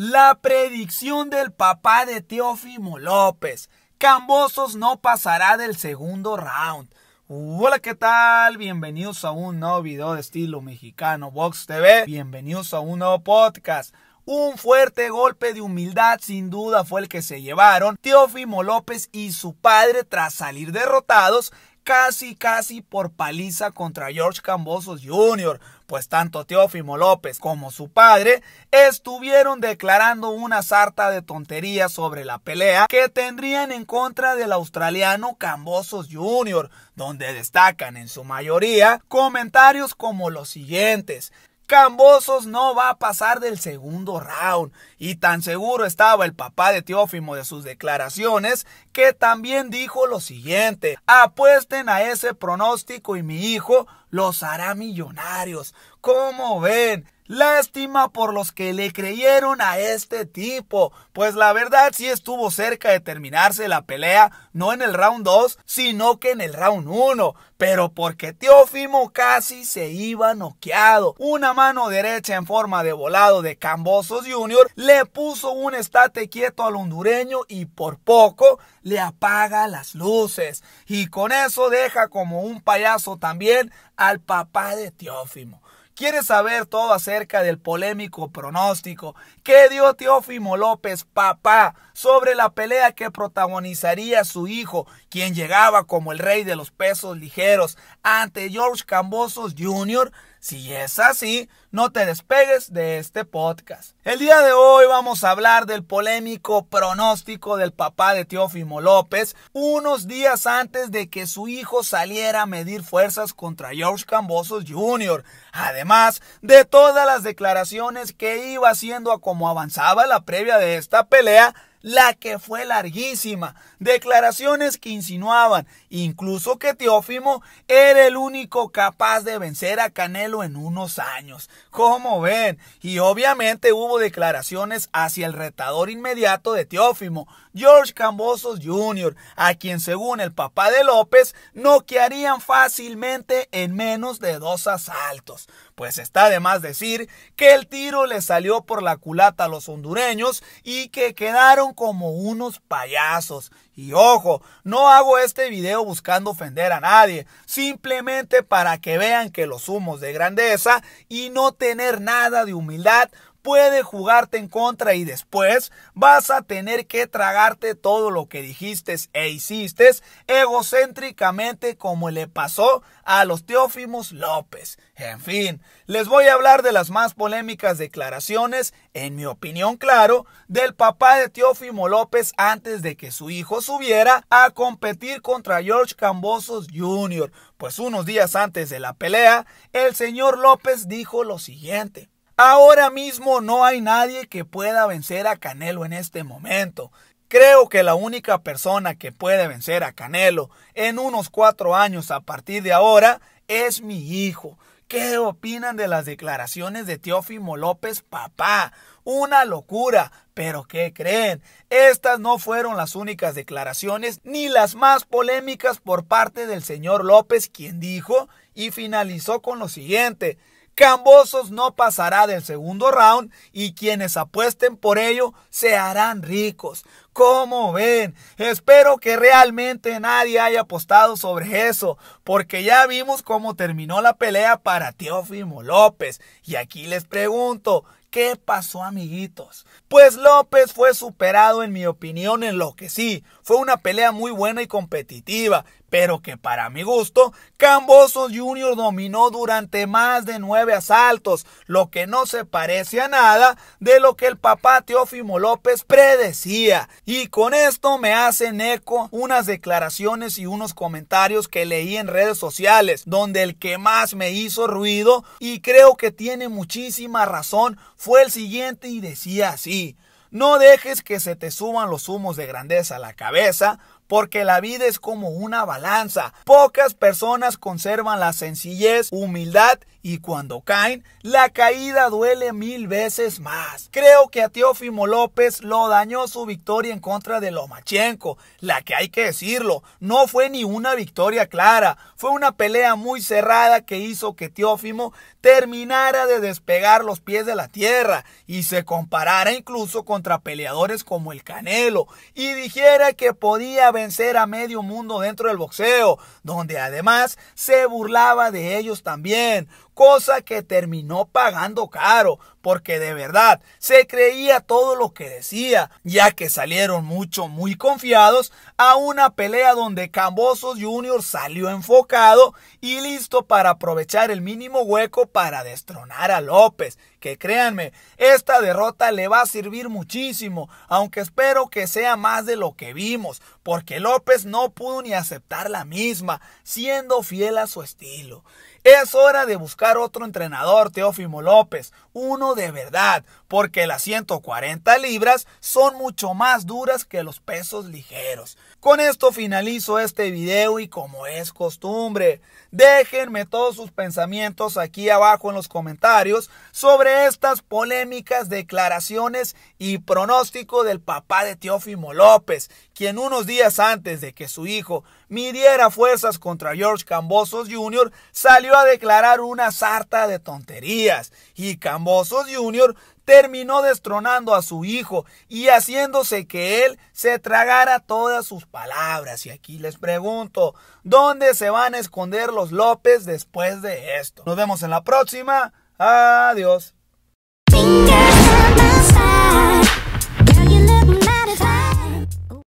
La predicción del papá de Teófimo López. Cambosos no pasará del segundo round. Hola, ¿qué tal? Bienvenidos a un nuevo video de estilo mexicano Box TV. Bienvenidos a un nuevo podcast. Un fuerte golpe de humildad sin duda fue el que se llevaron Teófimo López y su padre tras salir derrotados casi, casi por paliza contra George Cambosos Jr., pues tanto Teófimo López como su padre estuvieron declarando una sarta de tonterías sobre la pelea que tendrían en contra del australiano Cambosos Jr., donde destacan en su mayoría comentarios como los siguientes. Cambosos no va a pasar del segundo round. Y tan seguro estaba el papá de Teófimo de sus declaraciones que también dijo lo siguiente, apuesten a ese pronóstico y mi hijo los hará millonarios. Como ven? Lástima por los que le creyeron a este tipo, pues la verdad sí estuvo cerca de terminarse la pelea, no en el round 2, sino que en el round 1, pero porque Teófimo casi se iba noqueado. Una mano derecha en forma de volado de Cambosos Jr. le puso un estate quieto al hondureño y por poco le apaga las luces. Y con eso deja como un payaso también al papá de Teófimo. ¿Quieres saber todo acerca del polémico pronóstico que dio Teófimo López, papá, sobre la pelea que protagonizaría su hijo, quien llegaba como el rey de los pesos ligeros, ante George Cambosos Jr.? Si es así, no te despegues de este podcast. El día de hoy vamos a hablar del polémico pronóstico del papá de Teófimo López unos días antes de que su hijo saliera a medir fuerzas contra George Cambosos Jr. Además de todas las declaraciones que iba haciendo a como avanzaba la previa de esta pelea la que fue larguísima, declaraciones que insinuaban incluso que Teófimo era el único capaz de vencer a Canelo en unos años. Como ven? Y obviamente hubo declaraciones hacia el retador inmediato de Teófimo, George Cambosos Jr., a quien según el papá de López noquearían fácilmente en menos de dos asaltos pues está de más decir que el tiro le salió por la culata a los hondureños y que quedaron como unos payasos. Y ojo, no hago este video buscando ofender a nadie, simplemente para que vean que los humos de grandeza y no tener nada de humildad puede jugarte en contra y después vas a tener que tragarte todo lo que dijiste e hiciste egocéntricamente como le pasó a los Teófimos López. En fin, les voy a hablar de las más polémicas declaraciones, en mi opinión claro, del papá de Teófimo López antes de que su hijo subiera a competir contra George Cambosos Jr. Pues unos días antes de la pelea, el señor López dijo lo siguiente. Ahora mismo no hay nadie que pueda vencer a Canelo en este momento. Creo que la única persona que puede vencer a Canelo en unos cuatro años a partir de ahora es mi hijo. ¿Qué opinan de las declaraciones de Teófimo López, papá? Una locura. Pero ¿qué creen? Estas no fueron las únicas declaraciones ni las más polémicas por parte del señor López, quien dijo y finalizó con lo siguiente. Cambosos no pasará del segundo round y quienes apuesten por ello se harán ricos. ¿Cómo ven? Espero que realmente nadie haya apostado sobre eso, porque ya vimos cómo terminó la pelea para Teófimo López. Y aquí les pregunto, ¿Qué pasó, amiguitos? Pues López fue superado, en mi opinión, en lo que sí, fue una pelea muy buena y competitiva, pero que para mi gusto, Camboso Jr. dominó durante más de nueve asaltos, lo que no se parece a nada de lo que el papá Teófimo López predecía. Y con esto me hacen eco unas declaraciones y unos comentarios que leí en redes sociales, donde el que más me hizo ruido y creo que tiene muchísima razón fue el siguiente y decía así. No dejes que se te suban los humos de grandeza a la cabeza porque la vida es como una balanza. Pocas personas conservan la sencillez, humildad y cuando caen, la caída duele mil veces más. Creo que a Teófimo López lo dañó su victoria en contra de Lomachenko, la que hay que decirlo, no fue ni una victoria clara, fue una pelea muy cerrada que hizo que Teófimo terminara de despegar los pies de la tierra y se comparara incluso contra peleadores como el Canelo y dijera que podía haber vencer a medio mundo dentro del boxeo, donde además se burlaba de ellos también, cosa que terminó pagando caro, porque de verdad se creía todo lo que decía, ya que salieron mucho muy confiados a una pelea donde Cambosos Jr. salió enfocado y listo para aprovechar el mínimo hueco para destronar a López, que créanme, esta derrota le va a servir muchísimo, aunque espero que sea más de lo que vimos, porque López no pudo ni aceptar la misma, siendo fiel a su estilo. Es hora de buscar otro entrenador, Teófimo López, uno de verdad, porque las 140 libras son mucho más duras que los pesos ligeros. Con esto finalizo este video y como es costumbre, déjenme todos sus pensamientos aquí abajo en los comentarios sobre estas polémicas declaraciones y pronóstico del papá de Teófimo López, quien unos días antes de que su hijo midiera fuerzas contra George Cambosos Jr., salió a declarar una sarta de tonterías y Cambosos Jr terminó destronando a su hijo y haciéndose que él se tragara todas sus palabras. Y aquí les pregunto, ¿dónde se van a esconder los López después de esto? Nos vemos en la próxima. Adiós.